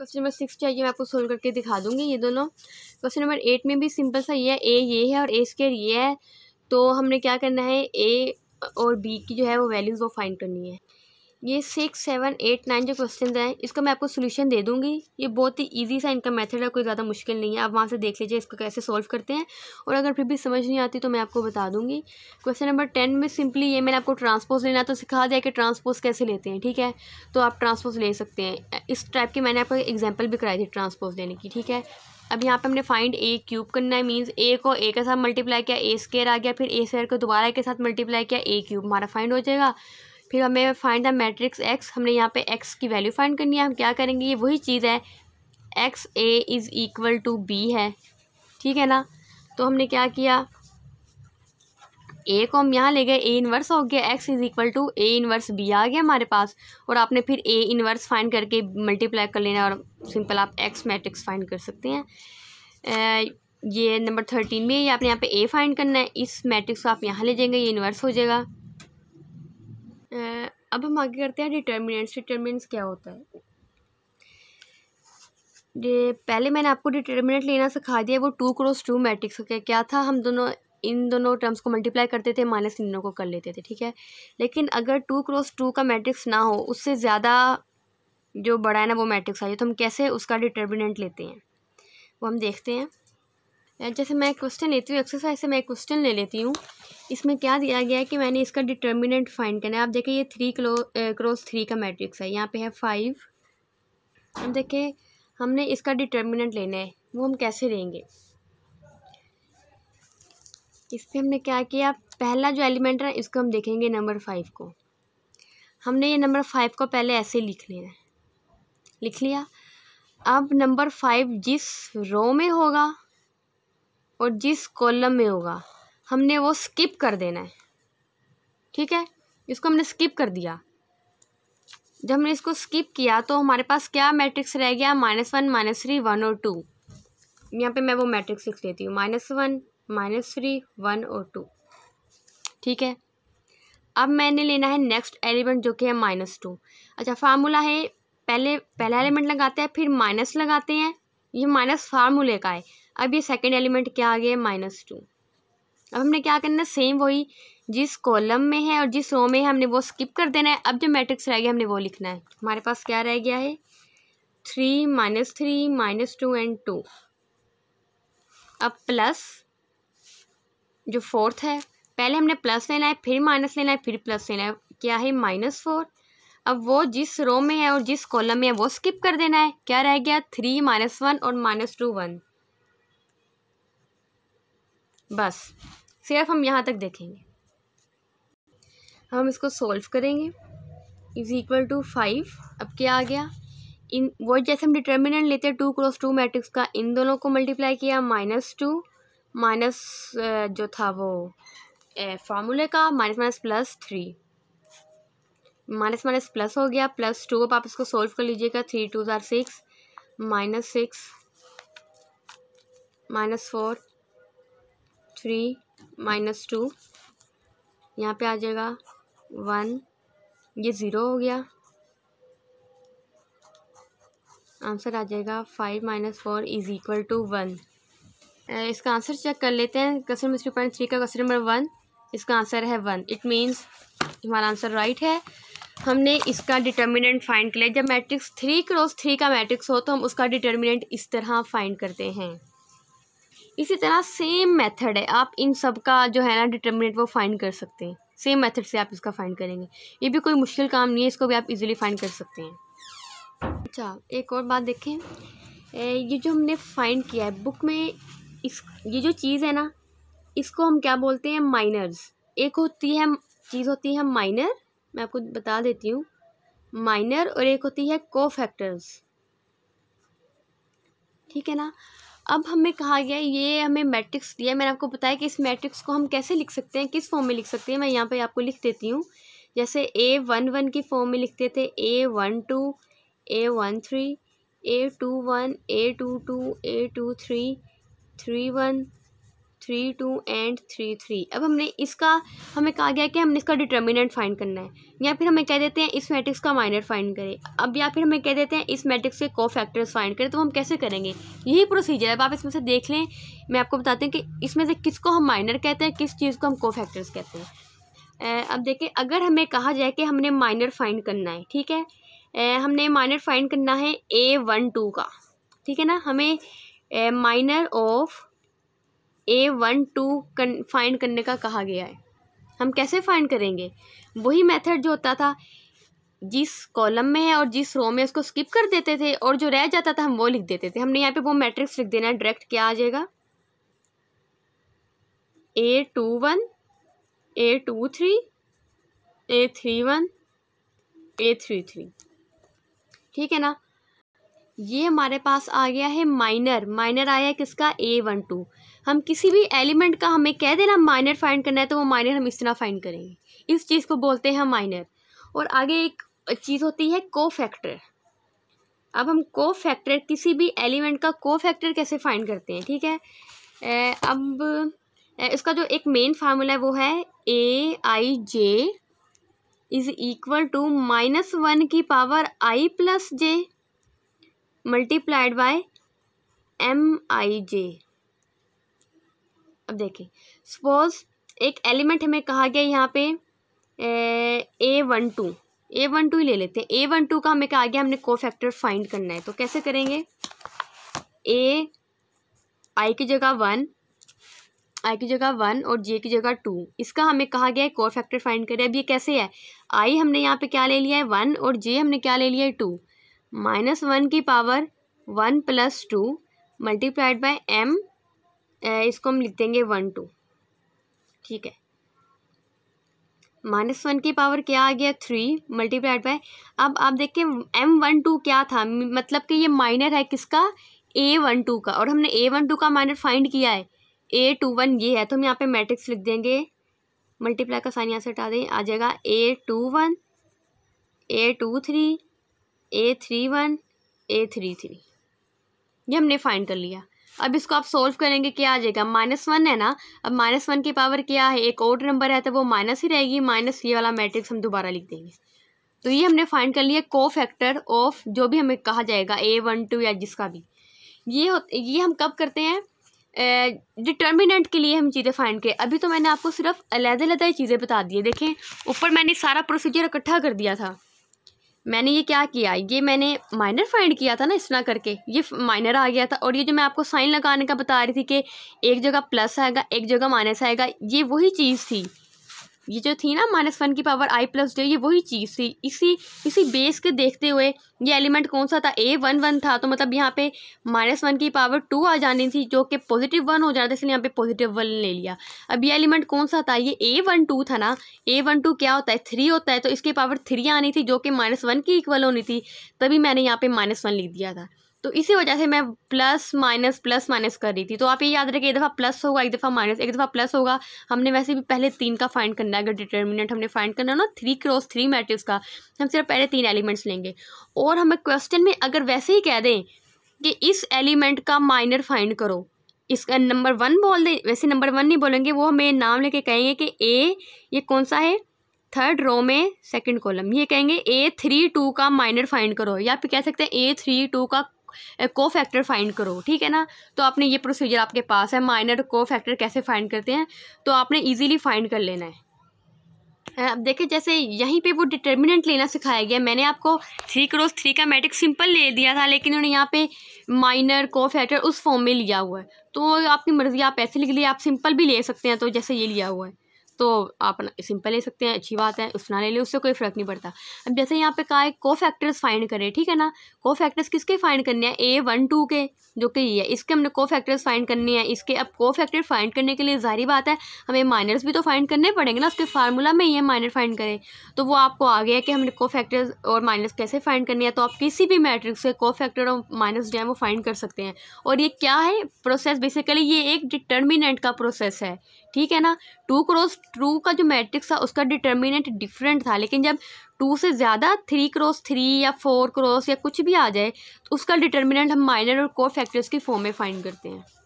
question number six चाहिए मैं आपको सोल्व करके दिखा दूंगी ये दोनों क्वेश्चन नंबर एट में भी सिंपल सा ये है ए ये है और ए स्केयर ये है तो हमने क्या करना है ए और बी की जो है वो वैल्यूज़ वो फाइंड करनी है ये सिक्स सेवन एट नाइन जो क्वेश्चन हैं इसका मैं आपको सोल्यूशन दे दूँगी ये बहुत ही ईजी सा इनका मेथड है कोई ज़्यादा मुश्किल नहीं है आप वहाँ से देख लीजिए इसको कैसे सॉल्व करते हैं और अगर फिर भी समझ नहीं आती तो मैं आपको बता दूँगी क्वेश्चन नंबर टेन में सिंपली ये मैंने आपको ट्रांसपोज लेना तो सिखा दिया कि ट्रांसपोज कैसे लेते हैं ठीक है तो आप ट्रांसपोज ले सकते हैं इस टाइप की मैंने आपको एग्जाम्पल भी कराई थी ट्रांसपोज लेने की ठीक है अब यहाँ पे हमने फाइंड ए क्यूब करना है मींस ए को ए के साथ मल्टीप्लाई किया ए स्केयर आ गया फिर ए स्केयर को दोबारा के साथ मल्टीप्लाई किया ए क्यूब हमारा फाइंड हो जाएगा फिर हमें फाइंड द मैट्रिक्स एक्स हमने यहाँ पे एक्स की वैल्यू फाइंड करनी है हम क्या करेंगे ये वही चीज़ है X A is equal to B है ठीक है ना तो हमने क्या किया ए को हम यहाँ ले गए ए इनवर्स हो गया X is equal to A inverse B आ गया हमारे पास और आपने फिर ए इन्वर्स फाइंड करके मल्टीप्लाई कर लेना और सिंपल आप एक्स मैट्रिक्स फाइंड कर सकते हैं ए, ये नंबर थर्टीन में ये आपने यहाँ पे ए फाइंड करना है इस मैट्रिक्स को आप यहाँ ले जाएंगे ये इन्वर्स हो जाएगा अब हम आगे करते हैं डिटर्मिनेंट्स डिटर्मिनेंट्स क्या होता है ये पहले मैंने आपको डिटर्मिनेंट लेना सिखा दिया वो टू क्रॉस टू मैट्रिक्स गया क्या था हम दोनों इन दोनों टर्म्स को मल्टीप्लाई करते थे माइनस इन दोनों को कर लेते थे ठीक है लेकिन अगर टू क्रॉस टू का मैट्रिक्स ना हो उससे ज़्यादा जो बड़ा है ना वो मैट्रिक्स आ जाए तो हम कैसे उसका डिटर्मिनेंट लेते हैं वो हम देखते हैं जैसे मैं क्वेश्चन लेती हूँ एक्सरसाइज से मैं क्वेश्चन ले लेती हूँ इसमें क्या दिया गया है कि मैंने इसका डिटर्मिनेंट फाइंड करना है आप देखिए ये थ्री क्लो क्रॉस थ्री का मैट्रिक्स है यहाँ पे है फाइव अब देखें हमने इसका डिटर्मिनेंट लेना है वो हम कैसे लेंगे इस पर हमने क्या किया पहला जो एलिमेंट है इसको हम देखेंगे नंबर फाइव को हमने ये नंबर फाइव को पहले ऐसे लिख लेना है लिख लिया अब नंबर फाइव जिस रो में होगा और जिस कॉलम में होगा हमने वो स्किप कर देना है ठीक है इसको हमने स्किप कर दिया जब हमने इसको स्किप किया तो हमारे पास क्या मैट्रिक्स रह गया minus one minus three one और टू यहाँ पे मैं वो मैट्रिक्स लिख लेती हूँ minus one minus three one और टू ठीक है अब मैंने लेना है नेक्स्ट एलिमेंट जो कि है माइनस टू अच्छा फार्मूला है पहले पहला एलिमेंट लगाते हैं फिर माइनस लगाते हैं ये माइनस फार्मूले का है अब ये सेकेंड एलिमेंट क्या आ गया है माइनस टू अब हमने क्या करना है सेम वही जिस कॉलम में है और जिस रो में है हमने वो स्किप कर देना है अब जो मैट्रिक्स रह गया हमने वो लिखना है हमारे पास क्या रह गया है three minus three minus two and two अब प्लस जो फोर्थ है पहले हमने प्लस लेना है फिर माइनस लेना है फिर प्लस लेना है क्या है माइनस फोर अब वो जिस रो में है और जिस कॉलम में है वो स्किप कर देना है क्या रह गया थ्री माइनस वन और माइनस टू वन बस सिर्फ हम यहाँ तक देखेंगे हम इसको सॉल्व करेंगे इज़ इक्वल टू फाइव अब क्या आ गया इन वो जैसे हम डिटर्मिनेंट लेते हैं टू क्रॉस टू मैट्रिक्स का इन दोनों को मल्टीप्लाई किया माइनस टू माइनस जो था वो फार्मूले का minus minus plus three minus minus plus हो गया प्लस टू अब आप इसको सॉल्व कर लीजिएगा थ्री टू ज़ार six minus six minus four three minus two यहाँ पे आ जाएगा वन ये ज़ीरो हो गया आंसर आ जाएगा five minus four is equal to one इसका आंसर चेक कर लेते हैं question number three point three का क्वेश्चन नंबर वन इसका आंसर है वन इट मीन्स हमारा आंसर राइट है हमने इसका डिटर्मिनेंट फाइंड किया जब मैट्रिक्स थ्री क्रॉस थ्री का मैट्रिक्स हो तो हम उसका डिटर्मिनेंट इस तरह फाइंड करते हैं इसी तरह सेम मेथड है आप इन सब का जो है ना डिटर्मिनेट वो फाइंड कर सकते हैं सेम मेथड से आप इसका फाइंड करेंगे ये भी कोई मुश्किल काम नहीं है इसको भी आप इजीली फाइंड कर सकते हैं अच्छा एक और बात देखें ये जो हमने फाइंड किया है बुक में इस ये जो चीज़ है ना इसको हम क्या बोलते हैं माइनर्स एक होती है चीज़ होती है माइनर मैं आपको बता देती हूँ माइनर और एक होती है को फैक्टर्स ठीक है ना अब हमें कहा गया ये हमें मैट्रिक्स दिया मैंने आपको बताया कि इस मैट्रिक्स को हम कैसे लिख सकते हैं किस फॉर्म में लिख सकते हैं मैं यहाँ पर आपको लिख देती हूँ जैसे ए वन वन की फॉर्म में लिखते थे A one two A one three A two one A two two A two three three one three two and three three अब हमने इसका हमें कहा गया कि हमने इसका डिटर्मिनेंट फाइंड करना है या फिर हमें कह देते हैं इस मैट्रिक्स का माइनर फाइंड करें अब या फिर हमें कह देते हैं इस मैट्रिक्स के को फैक्टर्स फाइंड करें तो हम कैसे करेंगे यही प्रोसीजर है अब आप इसमें से देख लें मैं आपको बताती हूँ कि इसमें से किसको हम माइनर कहते हैं किस चीज़ को हम को फैक्टर्स कहते हैं अब देखें अगर हमें कहा जाए कि हमने माइनर फाइंड करना है ठीक है हमने माइनर फाइंड करना है ए वन टू का ठीक है ना हमें minor of A one two find करने का कहा गया है हम कैसे फाइंड करेंगे वही मेथड जो होता था जिस कॉलम में है और जिस रो में उसको स्किप कर देते थे और जो रह जाता था हम वो लिख देते थे हमने यहाँ पे वो मैट्रिक्स लिख देना है डायरेक्ट क्या आ जाएगा A two one A two three A three one A three three ठीक है ना ये हमारे पास आ गया है माइनर माइनर आया है किसका ए वन टू हम किसी भी एलिमेंट का हमें कह देना माइनर फाइंड करना है तो वो माइनर हम इस तरह फाइंड करेंगे इस चीज़ को बोलते हैं माइनर और आगे एक चीज़ होती है को फैक्टर अब हम को फैक्टर किसी भी एलिमेंट का को फैक्टर कैसे फाइंड करते हैं ठीक है ए, अब ए, इसका जो एक मेन फार्मूला है वो है A I J is equal to minus one की power I plus J multiplied by M I J अब देखिए सपोज एक एलिमेंट हमें कहा गया यहाँ पे A one two A one two ही ले लेते हैं ए वन टू का हमें कहा गया हमने को फैक्टर फाइंड करना है तो कैसे करेंगे ए आई की जगह वन आई की जगह वन और जे की जगह टू इसका हमें कहा गया है कोर फैक्टर फाइंड करें अब ये कैसे है आई हमने यहाँ पे क्या ले लिया है वन और जे हमने क्या ले लिया है टू माइनस वन की power one plus two multiplied by M इसको हम लिख देंगे वन टू ठीक है माइनस वन की पावर क्या आ गया थ्री मल्टीप्लाइड बाय अब आप देखें एम वन टू क्या था मतलब कि ये माइनर है किसका ए वन टू का और हमने ए वन टू का माइनर फाइंड किया है ए टू वन ये है तो हम यहाँ पे मैट्रिक्स लिख देंगे मल्टीप्लाई का साइन यहाँ से हटा दें आ जाएगा A two one A two three A three one A three three ये हमने फाइंड कर लिया अब इसको आप सोल्व करेंगे क्या आ जाएगा माइनस वन है ना अब माइनस वन की पावर क्या है एक और नंबर है तो वो माइनस ही रहेगी माइनस ये वाला मैट्रिक्स हम दोबारा लिख देंगे तो ये हमने फाइंड कर लिया को फैक्टर ऑफ जो भी हमें कहा जाएगा ए वन टू या जिसका भी ये ये हम कब करते हैं डिटर्मिनेंट के लिए हम चीज़ें फाइंड करें अभी तो मैंने आपको सिर्फ अलहदा अलहदा चीज़ें बता दी देखें ऊपर मैंने सारा प्रोसीजर इकट्ठा कर दिया था मैंने ये क्या किया ये मैंने माइनर फाइंड किया था ना इस तरह करके ये माइनर आ गया था और ये जो मैं आपको साइन लगाने का बता रही थी कि एक जगह प्लस आएगा एक जगह माइनस आएगा ये वही चीज़ थी ये जो थी ना माइनस वन की पावर आई प्लस जे ये वही चीज़ थी इसी इसी बेस के देखते हुए ये एलिमेंट कौन सा था ए वन वन था तो मतलब यहाँ पे माइनस वन की पावर टू आ जानी थी जो कि पॉजिटिव वन हो जाता था इसलिए यहाँ पे पॉजिटिव वन ले लिया अब ये एलिमेंट कौन सा था ये ए वन टू था ना ए वन टू क्या होता है थ्री होता है तो इसकी पावर थ्री आनी थी जो कि माइनस वन की इक्वल होनी थी तभी मैंने यहाँ पर माइनस वन लिख दिया था तो इसी वजह से मैं प्लस माइनस प्लस माइनस कर रही थी तो आप ये याद रखें एक दफ़ा प्लस होगा एक दफ़ा माइनस एक दफ़ा प्लस होगा हमने वैसे भी पहले तीन का फाइंड करना है अगर डिटर्मिनेंट हमने फाइंड करना है ना थ्री क्रॉस थ्री मैट्रिक्स का हम सिर्फ पहले तीन एलिमेंट्स लेंगे और हमें क्वेश्चन में अगर वैसे ही कह दें कि इस एलिमेंट का माइनर फाइंड करो इसका नंबर वन बोल दें वैसे नंबर वन नहीं बोलेंगे वो हमें नाम लेके कहेंगे कि ए ये कौन सा है थर्ड रो में सेकंड कॉलम ये कहेंगे ए थ्री टू का माइनर फाइंड करो या फिर कह सकते हैं ए थ्री टू का को फैक्टर फाइंड करो ठीक है ना तो आपने ये प्रोसीजर आपके पास है माइनर को फैक्टर कैसे फाइंड करते हैं तो आपने ईजिली फाइंड कर लेना है अब देखिए जैसे यहीं पे वो डिटर्मिनेंट लेना सिखाया गया मैंने आपको थ्री क्रोस थ्री का मैट्रिक सिंपल ले दिया था लेकिन उन्होंने यहाँ पे माइनर को फैक्टर उस फॉर्म में लिया हुआ है तो आपकी मर्ज़ी आप ऐसे लिख लिए आप सिंपल भी ले सकते हैं तो जैसे ये लिया हुआ है तो आप सिंपल ले सकते हैं अच्छी बात है उस ना ले लें उससे कोई फ़र्क नहीं पड़ता अब जैसे यहाँ पे कहा है को फैक्टर्स फाइंड करें ठीक है ना को फैक्टर्स किसके फाइंड करने हैं ए वन टू के जो कि ये है इसके हमने को फैक्टर्स फाइंड करने हैं इसके अब को फैक्टर फाइंड करने के लिए जारी बात है हमें माइनर्स भी तो फाइंड करने पड़ेंगे ना उसके फार्मूला में ही है माइनर फाइंड करें तो वो आपको आ गया कि हमने को फैक्टर्स और माइनस कैसे फाइंड करनी है तो आप किसी भी मैट्रिक्स से को फैक्टर और माइनस जो है वो फाइंड कर सकते हैं और ये क्या है प्रोसेस बेसिकली ये एक डिटर्मिनेंट का प्रोसेस है ठीक है ना टू क्रॉस टू का जो मैट्रिक्स था उसका डिटर्मिनेंट डिफरेंट था लेकिन जब टू से ज़्यादा थ्री क्रॉस थ्री या फोर क्रॉस या कुछ भी आ जाए तो उसका डिटर्मिनेंट हम माइनर और कोर फैक्टर्स के फॉर्म में फाइंड करते हैं